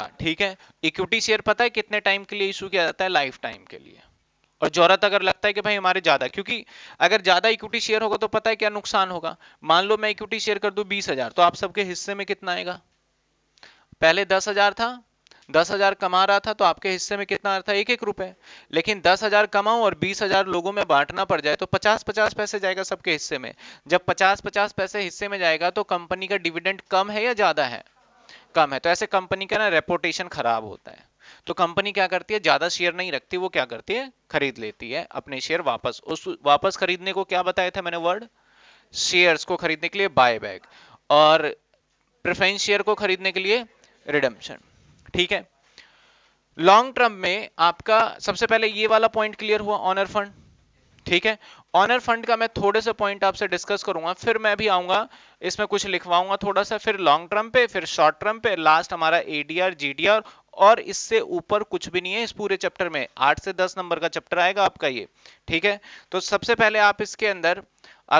हाँ, ठीक है इक्विटी शेयर पता है कितने टाइम के लिए इशू किया जाता है लाइफ टाइम के लिए और जरूरत अगर लगता है कि भाई हमारे ज्यादा क्योंकि अगर ज्यादा इक्विटी शेयर होगा तो पता है क्या नुकसान होगा मान लो मैं इक्विटी शेयर कर दू बीस तो आप सबके हिस्से में कितना आएगा पहले दस था दस हजार कमा रहा था तो आपके हिस्से में कितना आ रहा था एक एक रुपए लेकिन दस हजार कमाऊ और बीस हजार लोगों में बांटना पड़ जाए तो पचास पचास पैसे जाएगा सबके हिस्से में जब पचास पचास पैसे हिस्से में जाएगा तो कंपनी का डिविडेंड कम है या ज्यादा है कम है तो ऐसे कंपनी का ना रेपोटेशन खराब होता है तो कंपनी क्या करती है ज्यादा शेयर नहीं रखती वो क्या करती है खरीद लेती है अपने शेयर वापस उस वापस खरीदने को क्या बताया था मैंने वर्ड शेयर्स को खरीदने के लिए बाय बैक और प्रेफरेंस शेयर को खरीदने के लिए रिडम्पशन ठीक है लॉन्ग टर्म में आपका सबसे पहले ये वाला पॉइंट क्लियर हुआ ऑनर फंड ठीक है ऑनर फंड का मैं थोड़े से पॉइंट आपसे डिस्कस करूंगा फिर मैं भी आऊंगा इसमें कुछ लिखवाऊंगा थोड़ा सा फिर लॉन्ग टर्म पे फिर शॉर्ट टर्म पे लास्ट हमारा एडीआर जीडीआर और इससे ऊपर कुछ भी नहीं है इस पूरे चैप्टर में आठ से दस नंबर का चैप्टर आएगा आपका ये ठीक है तो सबसे पहले आप इसके अंदर